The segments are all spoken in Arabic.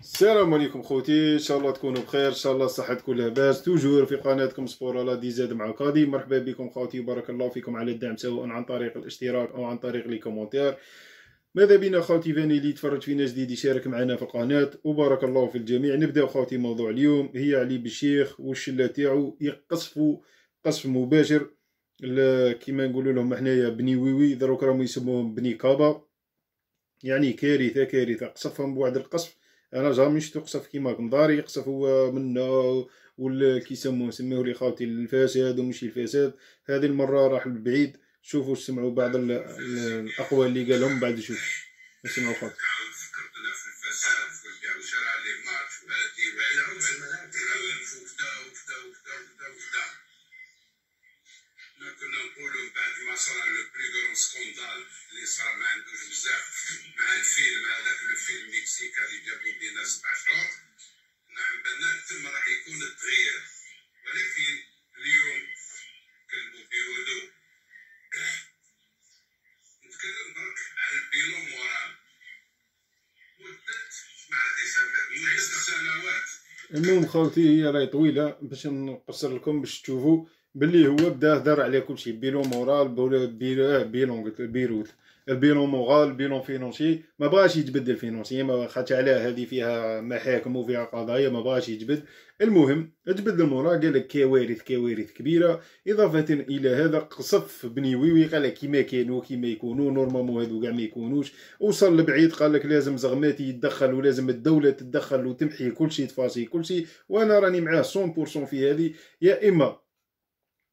السلام عليكم خوتي ان شاء الله تكونوا بخير ان شاء الله صحتكم لاباس توجور في قناتكم سبور على دي زاد مع كادي مرحبا بكم خوتي بارك الله فيكم على الدعم سواء عن طريق الاشتراك او عن طريق لي كومونتير ماذا بينا خوتي فاني اللي يتفرج فينا جديد يشارك معنا في القناه وبارك الله في الجميع نبداو خوتي موضوع اليوم هي علي بالشيخ والشله تاعو يقصفوا قصف مباشر كيما نقولوا لهم حنايا بني ويوي دروك راهم يسموهم بني كابا يعني كارثه كارثه قصفهم بوعد القصف انا جامي شفت قصف كيما قنضاري يقصف هو منا ولا كيسموه سميوه لي خاوتي الفساد ومشي الفساد هذه المره راح لبعيد شوفوا سمعوا بعض الاقوال اللي قالهم بعد شوف سمعوا خاوتي المهم خوتي هي راهي طويله باش نقصر لكم باش تشوفوا بلي هو بدا هدر على كلشي بيلو مورال بيلو بيروت البيلون مورال البيلون فينونسي ما بغاش يتبدل فينونسي ما خاطش علاه هذه فيها محاكم وفيها قضايا ما بغاش يجبد المهم تبدل المورا قال لك كوارث كوارث كبيره اضافه الى هذا قصف ويوي قال لك كيما كانوا كيما يكونوا نورمالمون هذو كاع ما يكونوش وصل لبعيد قال لك لازم زغماتي يتدخل ولازم الدوله تتدخل وتمحي كل شيء تفاسي كل شيء وانا راني معاه 100% في هذه يا اما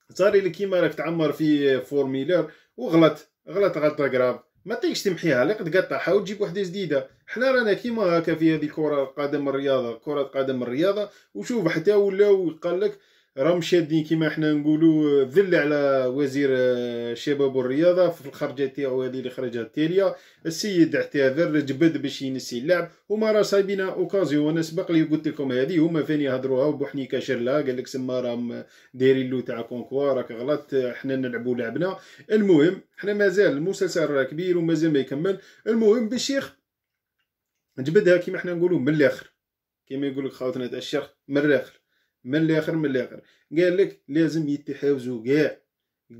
صار لك كيما راك تعمر في فورميلار وغلط غلط غلطه كراف ما تيجيش تمحيها لك تقطعها وتجيب وحده جديده حنا رانا كيما هكا في هذه كره القدم الرياضه كره قدم الرياضه وشوف حتى ولاو قال لك راهم شادين كيما حنا نقولوا آه، ذل على وزير آه، الشباب والرياضه في الخرجه تاعو هذه اللي خرجها التاليه السيد اعتذر جبد باش ينسي اللعب هما راه صايبين اوكازيون وانا سبق لي قلت لكم هذه هما فين يهضروها وبوحنيكا شرلها قال لك سما راهم دايرين له تاع كونكوا راك غلط حنا نلعبوا لعبنا المهم حنا مازال المسلسل راه كبير ومازال ما يكمل المهم بالشيخ جبدها كيما حنا نقولوا من الاخر كيما يقول لك خاوتنا تاع الشيخ من الاخر من الاخر من الاخر قال لك لازم يتحاوزوا كاع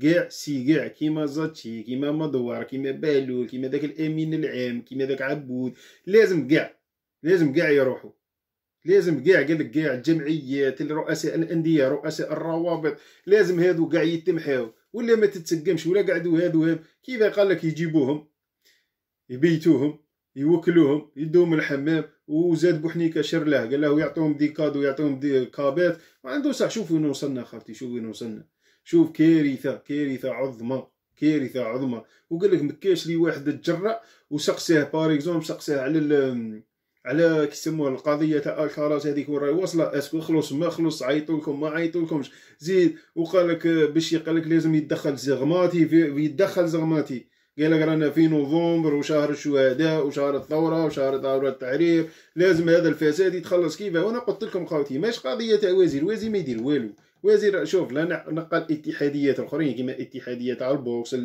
كاع سي كاع كيما زاتشي كيما مدوار كيما بالول كيما داك الامين العام كيما داك عبود لازم كاع لازم كاع يروحوا لازم كاع قال لك كاع الجمعيات رؤساء الانديه رؤساء الروابط لازم هادو كاع يتمحاو ولا ما تتسقمش ولا قعدوا هادو هادو كيف قال لك يجيبوهم يبيتوهم يوكلوهم يدوهم الحمام وزاد بوحنيكه شر له قال له يعطيهم دي كادو يعطيهم دي كابات ما عنده صح شوف وين وصلنا خالتي شوف وين وصلنا شوف كارثه كارثه عظمى كارثه عظمى وقال لك مكاش لي واحد تجرأ وسقساه بار اكزومبل سقساه على على كيسموها القضيه تاع الكراس هذيك وين راهي واصله اسكو خلص ما خلص عيطوا لكم ما عيطوا لكمش زيد وقال لك باش يقال لك لازم يتدخل زغماتي في يتدخل زغماتي قال لك رانا في نوفمبر وشهر الشهداء وشهر الثوره وشهر ثوره التحرير لازم هذا الفساد يتخلص كيف وانا قلت لكم خوتي ماش قضيه تاع وزير وزير ما يدير والو وزير شوف لا نقل اتحاديات الاخرين كيما اتحاديه تاع البوكس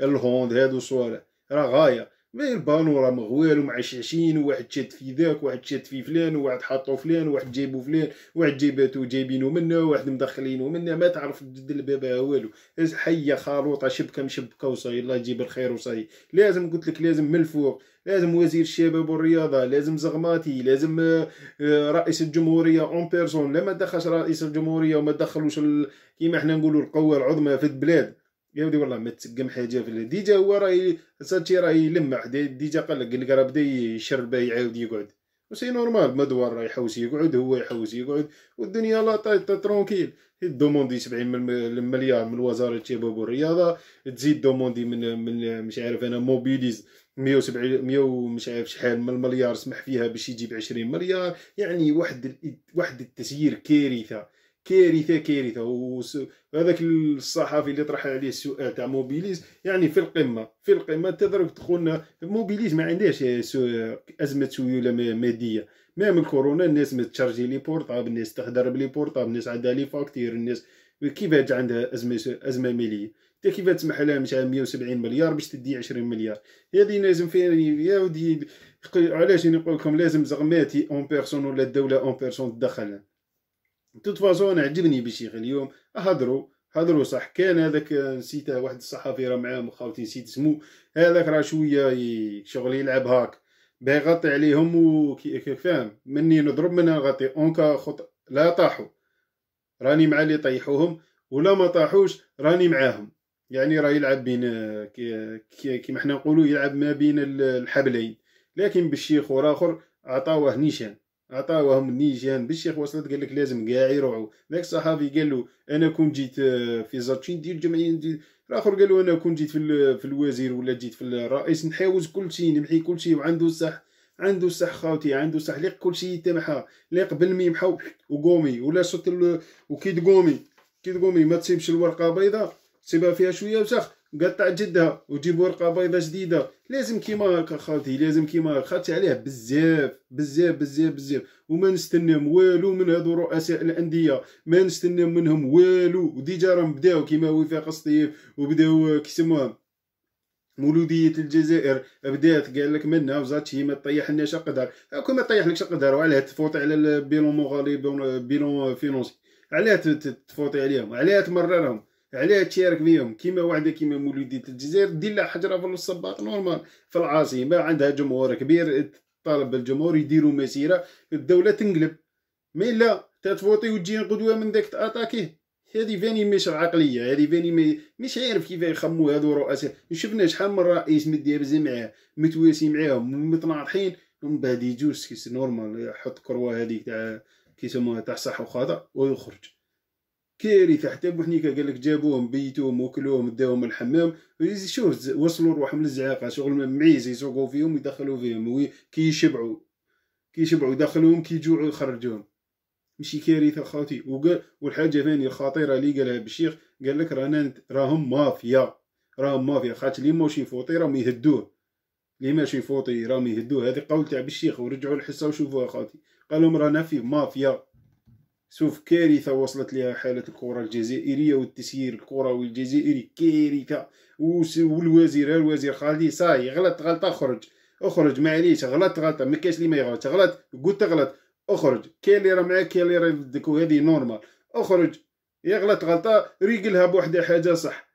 الهوند هادو الصوالح راه غايه ما هي غوال ومع ومعشعشين وواحد شاد في ذاك وواحد شاد في فلان وواحد حاطو فلان وواحد جايبو فلان وواحد جايباتو جايبينو منا وواحد مدخلينو منا ما تعرف جد البابا والو حية خالوطة شبكة مشبكة وصاي الله يجيب الخير وصاي لازم قلت لك لازم من الفوق لازم وزير الشباب والرياضه لازم زغماتي لازم آه، رئيس الجمهوريه اون بيرسون لا ما دخلش رئيس الجمهوريه وما دخلوش كيما حنا نقولوا القوه العظمى في البلاد قال لي والله ما تسقم حاجه في ديجا هو راه سانتي راه يلمع ديجا قال لك قال لك راه بدا يشرب يعاود يقعد وسي نورمال مدوار راه يحوس يقعد هو يحوس يقعد والدنيا لا ترونكيل دوموندي 70 مليار من وزاره الشباب والرياضه تزيد دوموندي من من مش عارف انا موبيليز 170 100 مش عارف شحال من المليار سمح فيها باش يجيب 20 مليار يعني واحد واحد التسيير كارثه كارثه كارثه وهذاك الصحفي اللي طرح عليه السؤال تاع موبيليز يعني في القمه في القمه تضرب تقولنا موبيليز ما عندهاش ازمه سيوله ماديه ميم الكورونا الناس متشارجي لي بورطاب الناس تهدر بلي بورطاب الناس عندها لي فاكتير الناس كيفاش عندها ازمه ازمه ماليه انت كيف تسمح لها مش 170 مليار باش تدي 20 مليار هذه لازم فيها يا ودي علاش نقول لكم لازم زغماتي اون بيرسون ولا الدوله اون بيرسون تدخل توت فازون عجبني بشيخ اليوم هضروا هضروا صح كان هذاك نسيت واحد الصحفي راه معاهم خاوتي نسيت اسمو هذاك راه شويه شغل يلعب هاك باه يغطي عليهم وكي فاهم مني نضرب منها نغطي اونكا خط لا طاحوا راني مع اللي طيحوهم ولا ما طاحوش راني معاهم يعني راه يلعب بين كيما حنا نقولوا يلعب ما بين الحبلين لكن بالشيخ وراخر عطاوه نيشان عطاوهم النيجان بالشيخ وصلت قال لك لازم كاع يروعوا ذاك الصحافي قال له انا كون جيت في زرتشين ندير جمعيه ندير الاخر قال له انا كون جيت في, في الوزير ولا جيت في الرئيس نحاوز كل شيء نمحي كل شيء وعنده صح عنده صح خاوتي عنده صح ليق كل شيء يتمحى ليق بالميمحى وقومي ولا صوت وكيد قومي كيد قومي ما تسيبش الورقه بيضاء سيبها فيها شويه وسخ قطع جدها وجيب ورقه بيضه جديده لازم كيما هكا خالتي لازم كيما خالتي عليه بزاف بزاف بزاف بزاف وما نستنى والو من هادو رؤساء الانديه ما نستناهم منهم والو وديجا راهم بداو كيما وفاق السطيف وبداو كيسموها مولوديه الجزائر بدات قال لك منا وزاتشي ما طيح لنا قدر كون ما طيح لكش قدر وعلاه تفوت على البيلون مغالي بيلون فينونسي علاه تفوت عليهم علاه تمررهم علاه تشارك فيهم كيما وحده كيما مولوديه الجزائر دير لها حجره في الصباط نورمال في العاصمه عندها جمهور كبير طالب الجمهور يديروا مسيره الدوله تنقلب مي لا تتفوطي وتجي قدوه من داك تاتاكيه هذه فاني مش العقليه هذه فاني مي... مش عارف كيف يخمو هذو رؤساء شفنا شحال من رئيس مديابز معاه متواسي معاهم متناطحين ومن بعد يجوز نورمال يحط كروه هذيك تاع كيسموها تاع صح وخطا ويخرج كارثه حتى بوحنيكه قال لك جابوهم بيتوهم وكلوهم داوهم الحمام شوف وصلوا روحهم للزعاقه شغل معيز يسوقوا فيهم ويدخلوا فيهم كي يشبعوا كي يدخلوهم كي يخرجوهم ماشي كارثه خاوتي وقال والحاجه ثانيه الخطيره اللي قالها بالشيخ قال لك رانا راهم مافيا راهم مافيا خاطر اللي ماشي فوطي راهم يهدوه اللي ماشي فوطي راهم يهدوه هذه قول تاع بالشيخ ورجعوا الحصه وشوفوها خاوتي قالهم رانا في مافيا شوف كارثه وصلت لها حاله الكره الجزائريه والتسيير الكروي الجزائري كارثه والوزير الوزير خالدي صاي غلط غلطه خرج اخرج معليش غلط غلطه ما كاش لي ما يغلطش غلط قلت غلط اخرج كاين اللي راه معاك كاين اللي راه ضدك وهذه نورمال اخرج يا غلط غلطه ريقلها بوحده حاجه صح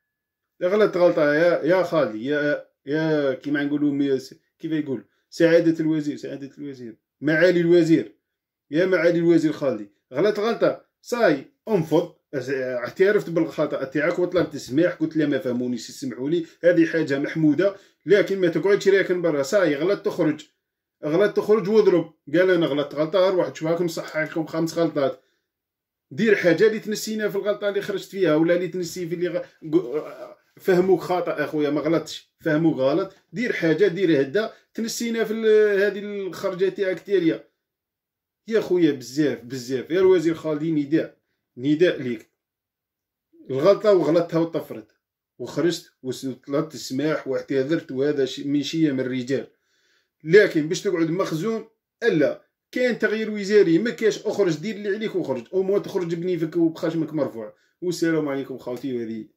غلط غلطه يا يا خالدي يا يا كيما نقولوا كيف يقول سعاده الوزير سعاده الوزير معالي الوزير يا معالي الوزير خالدي غلط غلطه صاي انفض اعترفت بالخطا تاعك وطلبت السماح قلت لي ما فهمونيش سمحوا لي هذه حاجه محموده لكن ما تقعدش راكن برا صاي غلط تخرج غلط تخرج واضرب قال انا غلطت غلطه غير واحد شوفها لكم صحح لكم خمس غلطات دير حاجه اللي تنسينا في الغلطه اللي خرجت فيها ولا اللي تنسي في اللي غ... فهموك خطا اخويا ما غلطتش فهموك غلط دير حاجه دير هدا تنسينا في هذه الخرجه تاعك تيريا يا خويا بزاف بزاف يا الوزير خالدي نداء نداء ليك الغلطة وغلطتها وطفرت وخرجت وطلبت السماح واعتذرت وهذا من شيء من الرجال لكن باش تقعد مخزون الا كان تغيير وزاري ما كاش اخرج دير اللي عليك وخرج او تخرج بنيفك وبخشمك مرفوع والسلام عليكم خاوتي وهذه